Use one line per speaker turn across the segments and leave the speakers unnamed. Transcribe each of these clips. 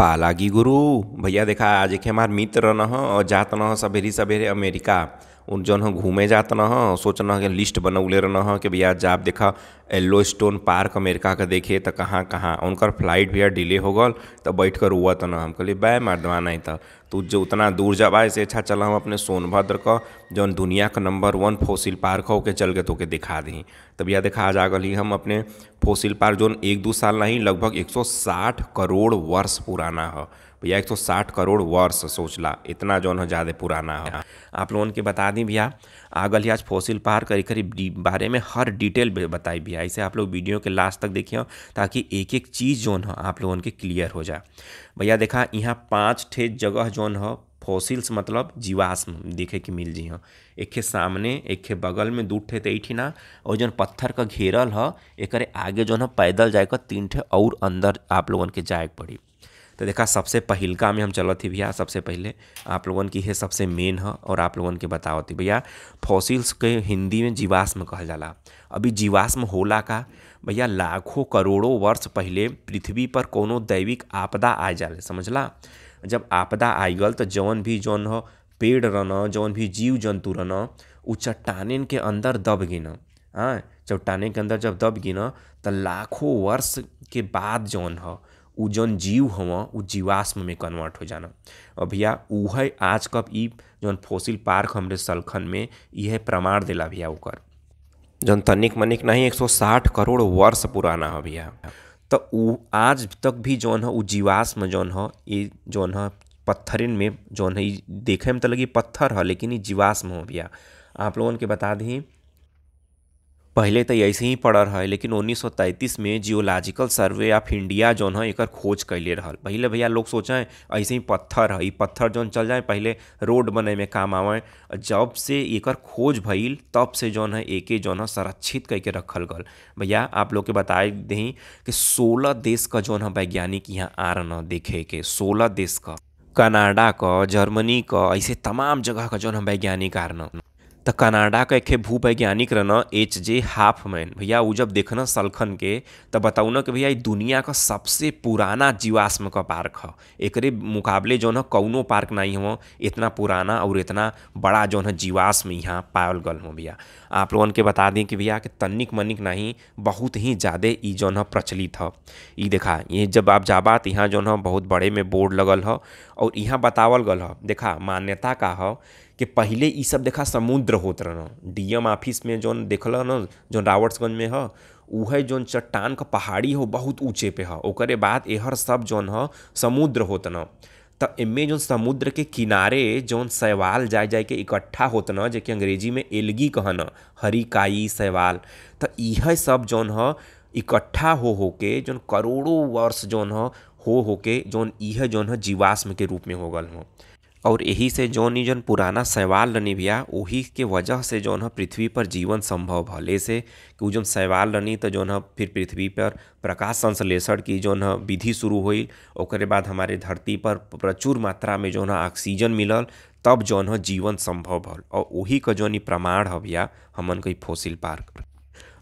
पालागी गुरु भैया देखा आज के हमार मित्र रह और जात रह सवेरे सवेरे अमेरिका उन जौन हम घूमे जात न सोचना कि लिस्ट बनौले रहना कि भैया जाब देखा येल्लो स्टोन पार्क अमेरिका का देखे तो कहाँ कहाँ उनकर फ्लाइट भैया डिले हो गल तो बैठ कर रुआ तो हम कहली बाय मर्दवा नहीं था तू जो उतना दूर जाबा से अच्छा चल हम अपने सोनभद्र का जौन दुनिया का नंबर वन फोसिल पार्क हो के चल के तो के दिखा दी तब यह आ जागल ही हम अपने फोसिल पार्क जौन एक दो साल नहीं लगभग 160 करोड़ वर्ष पुराना है भैया एक सौ करोड़ वर्ष सोचला इतना जौन है ज़्यादा पुराना है आप लोगों के बता दी भैया आगल आज फोसिल पार करी करी बारे में हर डिटेल बताई भैया इसे आप लोग वीडियो के लास्ट तक देखिए ताकि एक एक चीज़ जौन है आप लोगों के क्लियर हो जाए भैया देखा यहाँ पाँच ठे जगह जौन है फोसिल्स मतलब जीवाश्म देखे के मिल जी हाँ एक के सामने एक के बगल में दू ठे तेठिना और जो पत्थर का घेरल है एक आगे जौन पैदल जाए तीन ठे और अंदर आप लोगन के जाए पड़ी तो देखा सबसे पहलका में हम चल थी भैया सबसे पहले आप लोगन की है सबसे मेन है और आप लोगों के बताओ थी भैया फॉसिल्स के हिंदी में जीवाश्म कहल जाला अभी जीवाश्म होला का भैया लाखों करोड़ों वर्ष पहले पृथ्वी पर कोनो दैविक आपदा आ जाए समझला जब आपदा आ गल तो जौन भी जौन हो पेड़ रन जौन भी जीव जंतु रहना उ चट्टानिन के अंदर दब गिन हाँ चट्टाने के अंदर जब दब गिन तो लाखों वर्ष के बाद जौन हो उ जौन जीव हवं उ जीवाश्म में कन्वर्ट हो जाना और भैया है आज कब इ जौन फोसिल पार्क हमरे सलखन में यह प्रमाण दिला भैया उकर जौन तनिक मनिक नहीं 160 करोड़ वर्ष पुराना है भैया तो उ आज तक भी जौन है उ जीवाश्म जौन है ये जौन है पत्थरिन में जौन है देखे में तो लगी पत्थर है लेकिन ये जीवाश्म हो भैया आप लोगों के बता दी पहले तो ऐसे ही रहा है लेकिन उन्नीस में जियोलॉजिकल सर्वे ऑफ इंडिया जो है एक खोज कैले रहा पहले भैया लोग सोचें ऐसे ही पत्थर है पत्थर जो चल जाए पहले रोड बने में काम आवें जब से एक खोज भइल तब से जौन है एक जौन है संरक्षित करके रखल गल भैया आप लोग के बता दी कि सोलह देश का जौन है वैज्ञानिक यहाँ आ रहा देखे के सोलह देश का कनाडा का जर्मनी का ऐसे तमाम जगह का जो है वैज्ञानिक आ रहा तो कनाडा एक एखे भूवैज्ञानिक रहन एच जे हाफमैन भैया उ जब देखना सलखन के तो बताओ न कि भैया दुनिया का सबसे पुराना जीवाश्म का पार्क ह एकरे मुकाबले जो है कौनों पार्क नहीं हो इतना पुराना और इतना बड़ा जो है जीवाश्म यहाँ पायल गल हो भैया आप लोगों के बता दें कि भैया कि तनिक मनिक नहीं बहुत ही ज़्यादा जो जौन है प्रचलित है ये देखा ये जब आप जाबा तो यहाँ जो है बहुत बड़े में बोर्ड लगल है और यहाँ बतावल गल है देखा मान्यता का है कि पहले ये सब देखा समुद्र होत डी डीएम ऑफिस में जो देखल न जौन रावर्ट्सगंज में है वह जौन चट्टान का पहाड़ी हो बहुत ऊँचे पे है ओकरे बाद एहर सब जौन ह समुद्र होत न तो इमें जो समुद्र के किनारे जौन शैवाल जाए जाए के इकट्ठा होत न जेके अंग्रेजी में एलगी कहन हरिकाई शैवाल तो यह सब जौन ह इकट्ठा हो हो के जौन करोड़ों वर्ष जौन ह हो हो के जौन यह जो ह जीवाश्म के रूप में हो गल हो और यही से जौन ही जौन पुराना शैवाल रनी भैया वही के वजह से जौन है पृथ्वी पर जीवन संभव भले से कि जौन शैवाल रनी तो जौन है फिर पृथ्वी पर प्रकाश संश्लेषण की जौन है विधि शुरू हुई और बाद हमारे धरती पर प्रचुर मात्रा में जौन है ऑक्सीजन मिलल तब जौन है जीवन संभव भल और वही का जौन प्रमाण है भैया हमन के फोसिल पार्क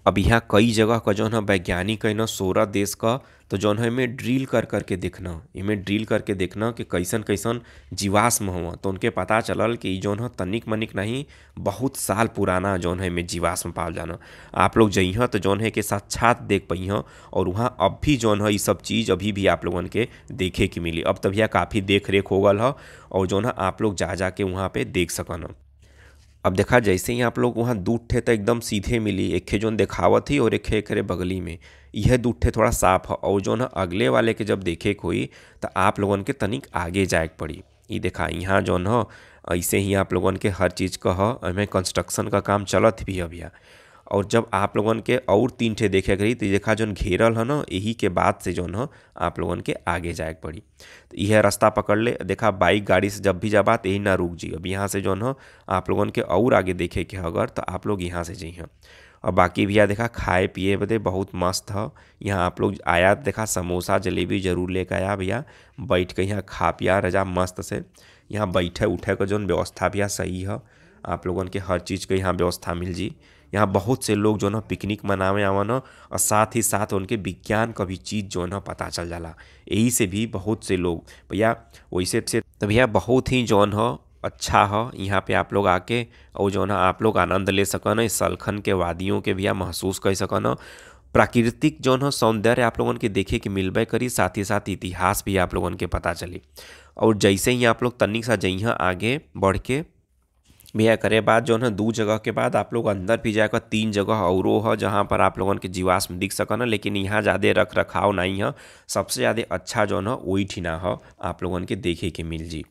अब यहाँ कई जगह का जौन है वैज्ञानिक है ना सोरा देश का तो जौन है इमें ड्रिल कर करके देखना इमें ड्रिल करके देखना कि कैसन कैसन जीवाश्म हो तो उनके पता चलल कि जौन है तनिक मनिक नहीं बहुत साल पुराना जौन है इमें जीवाश्म पाल जाना आप लोग जइह हाँ, तो जौन है के साक्षात देख पाइह हाँ, और वहाँ अब भी जौन है ये सब चीज़ अभी भी आप लोगन के देखे के मिली अब तभी काफ़ी देख रेख हो गल हाँ, है और जौन है आप लोग जा जा के वहाँ पर देख सकन अब देखा जैसे ही आप लोग वहाँ दूठे तो एकदम सीधे मिली एक जोन देखावत ही और एक खे करे बगली में यह दूठे थोड़ा साफ है और जो ना अगले वाले के जब देखे कोई तो आप लोगन के तनिक आगे जाए पड़ी ये देखा यहाँ जोन है ऐसे ही आप लोगन के हर चीज़ का है कंस्ट्रक्शन का काम चलत भी अभी और जब आप लोगन के और तीन ठे देखे करी तो देखा जो घेरल है ना यही के बाद से जो है आप लोगन के आगे जाए पड़ी तो यह रास्ता पकड़ ले देखा बाइक गाड़ी से जब भी जब आत यही ना रुक जी अब यहाँ से जौन है आप लोगन के और आगे देखे के अगर तो आप लोग यहाँ से जइए और बाकी भैया देखा खाए पिए बदे बहुत मस्त है यहाँ आप लोग आया तो देखा समोसा जलेबी जरूर लेकर आया भैया बैठ के यहाँ खा पिया रजा मस्त से यहाँ बैठे उठे का जो व्यवस्था भैया सही है आप लोगों के हर चीज़ के यहाँ व्यवस्था मिल जी यहाँ बहुत से लोग जो ना पिकनिक मनावे आवन और साथ ही साथ उनके विज्ञान का भी चीज़ जो ना पता चल जाला यही से भी बहुत से लोग भैया वैसे से तो भैया बहुत ही जौन हो अच्छा हो यहाँ पे आप लोग आके और जो ना आप लोग आनंद ले सकन इस सलखन के वादियों के भैया महसूस कर सकन प्राकृतिक जो है सौंदर्य आप लोगों के देखे के मिलबे करी साथ ही साथ इतिहास भी आप लोगों के पता चली और जैसे ही आप लोग तनिक सा जइहा आगे बढ़ के भैया करे बाद जो है दो जगह के बाद आप लोग अंदर भी जाकर तीन जगह और है जहाँ पर आप लोगों के जीवाश्म दिख सकन लेकिन यहाँ ज़्यादा रख रखाव नहीं है सबसे ज़्यादा अच्छा जो है वही ठिना है आप लोगन के देखे के मिल जी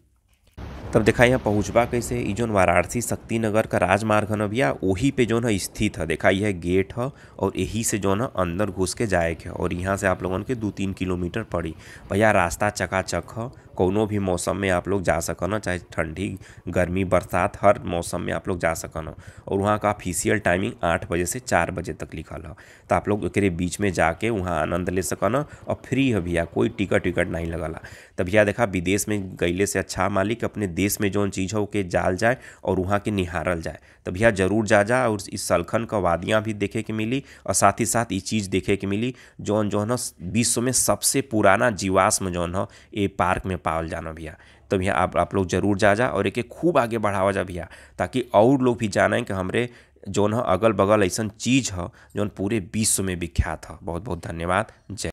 तब देखा यहाँ पहुँचबा कैसे जो वाराणसी शक्ति नगर का राजमार्ग है भैया वही पे जो है स्थित है देखा यह गेट है और यही से जो है अंदर घुस के जाए के और यहाँ से आप लोगों के दो तीन किलोमीटर पड़ी भैया रास्ता चकाचक है कोनो भी मौसम में आप लोग जा सकन चाहे ठंडी गर्मी बरसात हर मौसम में आप लोग जा सकन और वहाँ का ऑफिशियल टाइमिंग आठ बजे से चार बजे तक लिखल है तो आप लोग एक बीच में जाके वहाँ आनंद ले सकन और फ्री है भैया कोई टिकट विकट नहीं लगला तो भैया देखा विदेश में गैले से अच्छा मालिक अपने देश में जौन चीज़ हो के जाल जाए और वहाँ के निहारल जाए तो भैया ज़रूर जा जा और इस सलखन का वादियाँ भी देखे के मिली और साथ ही साथ ये चीज़ देखे के मिली जौन जौन विश्व में सबसे पुराना जीवाश्म जौन है ये पार्क में पावल जाना भैया तो भैया आप आप लोग जरूर जा जा और एक खूब आगे बढ़ावा जा भैया ताकि और लोग भी जाना कि कि हमरे जौन अगल बगल ऐसा चीज़ है जौन पूरे विश्व में विख्यात है बहुत बहुत धन्यवाद जय